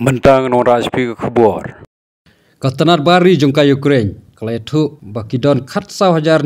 mentang no ke khubor katanar bari jongka ukraine kletu bakidon khatsau hajar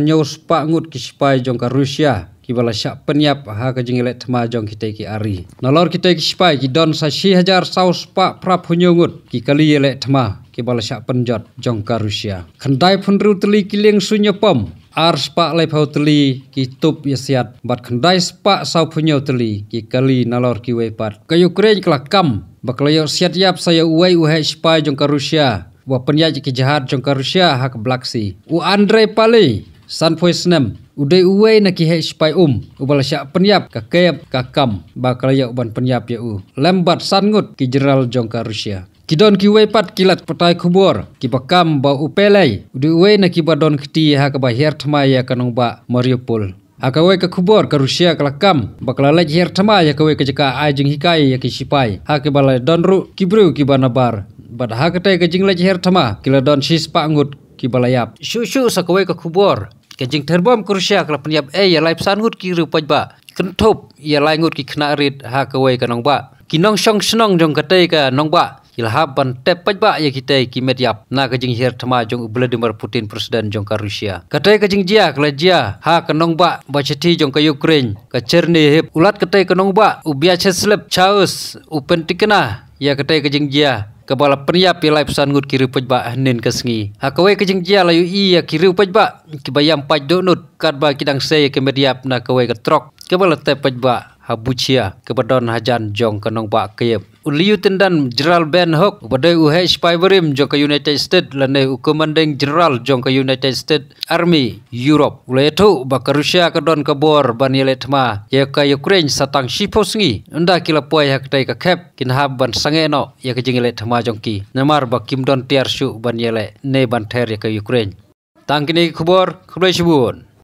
pak ngut kispai jongka rusia kibala syak penyap ha ke jengile tema jong kita ki ari Nalor kita ki sipai ki don sa si hajar saus pak prap hunyungut ki kali yele tema kibala syak penjot jong ka rusia khandai phunru teli kiling sunya pom ars pak lephau Hoteli ki tup yasiat bat kendai spa sau teli ki kali nalor ki wei pat ka ukraine kala kam baklayo siat yap saya uai uhe spa jong ka rusia wa penyaj ki jahat jong ka rusia hak blaksi u andre pali san poisnem udai uai na ki he spa um ubal sya penyap ka kep ka kam baklayo ban penyap ya u lembat san ki jeral jong ka rusia Kidon ki wei pat kilat patai kubur ki bakam ba upelai udu wei na ki badon kiti ha ka ba her ya kanong ba Mariupol ha ka wei ka kubur ka Rusia ka lakam ba ka lalai her ya ka wei ka jaka ajing hikai ya ki sipai ha ki balai don ru ki bru ki banabar bad ha ka tai ka jing lek her ki kila don sis pa ngut ki balayap shu shu sa ka wei ka kubur jing terbom ka Rusia kala yap e ya laip ngut ki ru ba, kentop ya laingut ki kena rit ha ka wei ka nong ba kinong shong shong jong ka tai ka nong ba ilhaban tepat ba ya kita kimet yap na kajing her tama jong Vladimir Putin presiden jong ka Rusia katai kajing jia kala jia ha kanong ba bachati jong ka Ukraine ka Cherni hep ulat katai kanong ba ubia cheslep chaus tikna ya katai kajing jia kebala pria ya pilai pesan ngut kiri pejba nen kesngi hakawai kejeng jia layu iya ya kiri pejba kibayam paj donut kadba kidang saya kemediap na kawai ketrok kebala tepejba habuchia kebadon hajan jong kenong pa kayep uliu tendan general ben Hok pada UH spyverim jong ke united states lane u commanding Jeral jong ke united states army europe uletu ba ke rusia kedon kebor ban yeletma ye ya ke ukraine satang shiposngi unda kila poi haktai ka khep kin hab ban sange no ye ya ke jing jong ki namar ba kim don tiar shu ban ne ban ther ye ya ke ukraine tangkini khubor khubai shibun